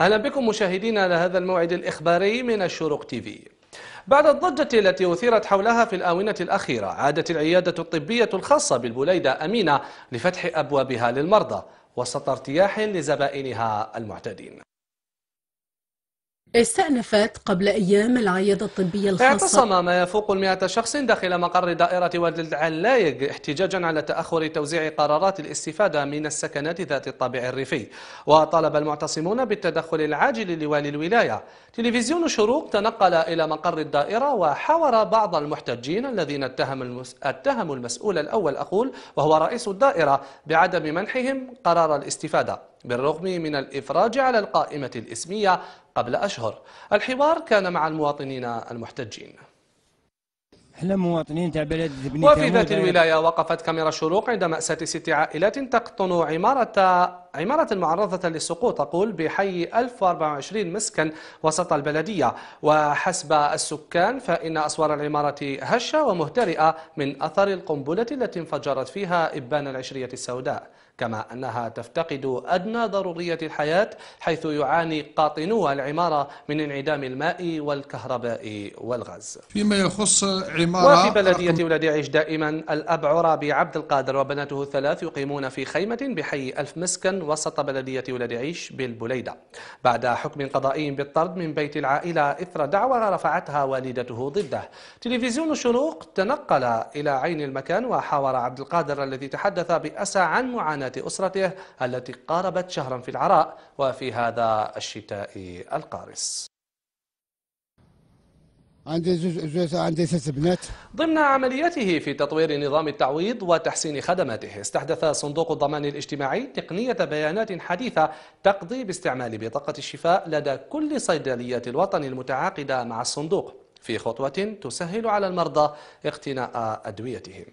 أهلا بكم مشاهدينا لهذا الموعد الإخباري من الشروق تيفي بعد الضجة التي أثيرت حولها في الآونة الأخيرة عادت العيادة الطبية الخاصة بالبليدة أمينة لفتح أبوابها للمرضى وسط ارتياح لزبائنها المعتادين استأنفت قبل أيام العيادة الطبية الخاصة اعتصم ما يفوق المئة شخص داخل مقر دائرة واد العلايق احتجاجا على تأخر توزيع قرارات الاستفادة من السكنات ذات الطابع الريفي وطلب المعتصمون بالتدخل العاجل لوالي الولاية تلفزيون شروق تنقل إلى مقر الدائرة وحاور بعض المحتجين الذين اتهموا المس... اتهموا المسؤول الأول أقول وهو رئيس الدائرة بعدم منحهم قرار الاستفادة بالرغم من الإفراج على القائمة الإسمية قبل أشهر الحوار كان مع المواطنين المحتجين احنا مواطنين تاع بلد بني وفي ذات الولاية وقفت كاميرا الشروق عند مأساة ست عائلات تقطن عمارة عمارة معرضة للسقوط تقول بحي 1024 مسكن وسط البلدية وحسب السكان فإن أسوار العمارة هشة ومهترئة من أثر القنبلة التي انفجرت فيها إبان العشرية السوداء كما أنها تفتقد أدنى ضرورية الحياة حيث يعاني قاطنو العمارة من انعدام الماء والكهرباء والغاز فيما يخص عمارة وفي بلدية ولاد عيش دائما الأب عرابي عبد القادر وبناته الثلاث يقيمون في خيمة بحي ألف مسكن وسط بلدية ولاد عيش بالبليدة بعد حكم قضائي بالطرد من بيت العائلة إثر دعوى رفعتها والدته ضده تلفزيون الشروق تنقل إلى عين المكان وحاور عبد القادر الذي تحدث بأسى عن معاناة أسرته التي قاربت شهرا في العراء وفي هذا الشتاء القارس عندي زوجة عندي ست بنات ضمن عملياته في تطوير نظام التعويض وتحسين خدماته استحدث صندوق الضمان الاجتماعي تقنية بيانات حديثة تقضي باستعمال بطاقة الشفاء لدى كل صيدليات الوطن المتعاقدة مع الصندوق في خطوة تسهل على المرضى اقتناء أدويتهم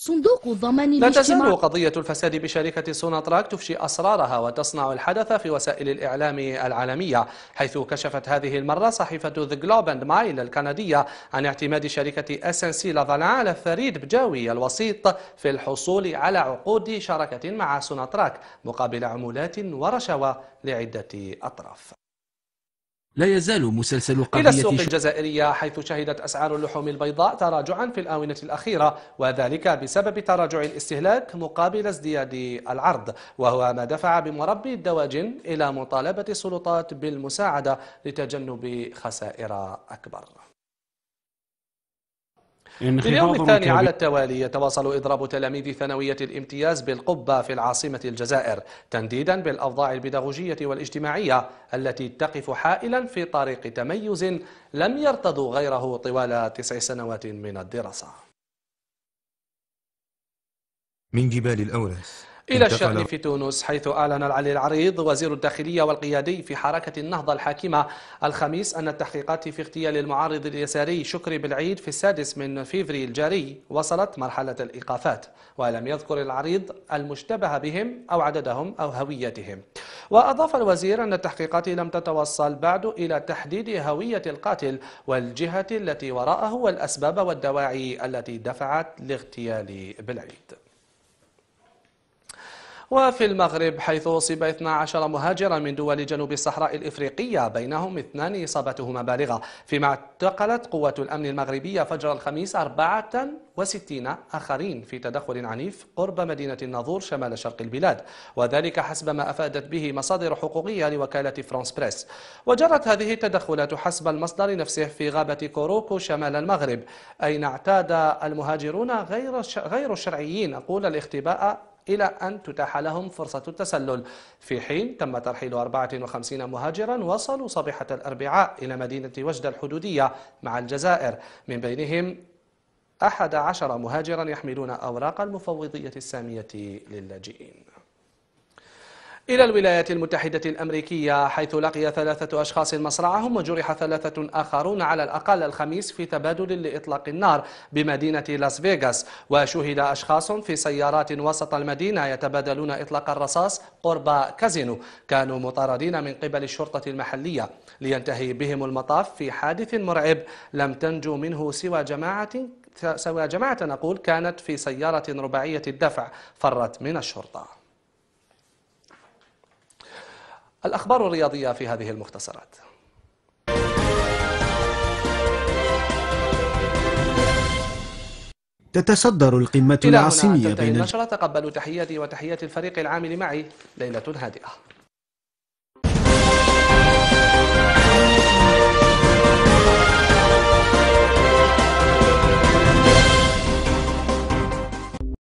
صندوق الضمان لا تزال قضية الفساد بشركة سوناتراك تفشي أسرارها وتصنع الحدث في وسائل الإعلام العالمية حيث كشفت هذه المرة صحيفة The Globe and Mail الكندية عن اعتماد شركة SNC سي على فريد بجاوي الوسيط في الحصول على عقود شراكة مع سوناتراك مقابل عمولات ورشوة لعدة أطراف لا يزال مسلسل قضية إلى السوق الجزائرية حيث شهدت أسعار اللحوم البيضاء تراجعا في الآونة الأخيرة وذلك بسبب تراجع الاستهلاك مقابل ازدياد العرض وهو ما دفع بمربي الدواجن إلى مطالبة السلطات بالمساعدة لتجنب خسائر أكبر في اليوم الثاني على التوالي يتواصل إضراب تلاميذ ثانوية الامتياز بالقبة في العاصمة الجزائر تنديدا بالأوضاع البيداغوجية والاجتماعية التي تقف حائلا في طريق تميز لم يرتضوا غيره طوال تسع سنوات من الدراسة من جبال الأوراس إلى الشأن في تونس حيث أعلن العلي العريض وزير الداخلية والقيادي في حركة النهضة الحاكمة الخميس أن التحقيقات في اغتيال المعارض اليساري شكري بالعيد في السادس من فيفري الجاري وصلت مرحلة الإيقافات ولم يذكر العريض المشتبه بهم أو عددهم أو هويتهم وأضاف الوزير أن التحقيقات لم تتوصل بعد إلى تحديد هوية القاتل والجهة التي وراءه والأسباب والدواعي التي دفعت لاغتيال بالعيد وفي المغرب حيث أصيب 12 مهاجرا من دول جنوب الصحراء الإفريقية بينهم اثنان إصابتهما بالغة فيما اعتقلت قوة الأمن المغربية فجر الخميس 64 آخرين في تدخل عنيف قرب مدينة الناظور شمال شرق البلاد وذلك حسب ما أفادت به مصادر حقوقية لوكالة فرانس بريس وجرت هذه التدخلات حسب المصدر نفسه في غابة كوروكو شمال المغرب أين اعتاد المهاجرون غير غير الشرعيين أقول الاختباء إلى أن تتاح لهم فرصة التسلل في حين تم ترحيل 54 مهاجرا وصلوا صبيحة الأربعاء إلى مدينة وجدة الحدودية مع الجزائر من بينهم 11 مهاجرا يحملون أوراق المفوضية السامية للاجئين إلى الولايات المتحدة الأمريكية حيث لقي ثلاثة أشخاص مصرعهم وجرح ثلاثة آخرون على الأقل الخميس في تبادل لإطلاق النار بمدينة لاس فيغاس وشهد أشخاص في سيارات وسط المدينة يتبادلون إطلاق الرصاص قرب كازينو كانوا مطاردين من قبل الشرطة المحلية لينتهي بهم المطاف في حادث مرعب لم تنجو منه سوى جماعة سوى جماعة نقول كانت في سيارة رباعية الدفع فرت من الشرطة الأخبار الرياضية في هذه المختصرات تتصدر القمة العاصمية بين نشرة تقبلوا تحياتي وتحيات الفريق العامل معي ليلة هادئة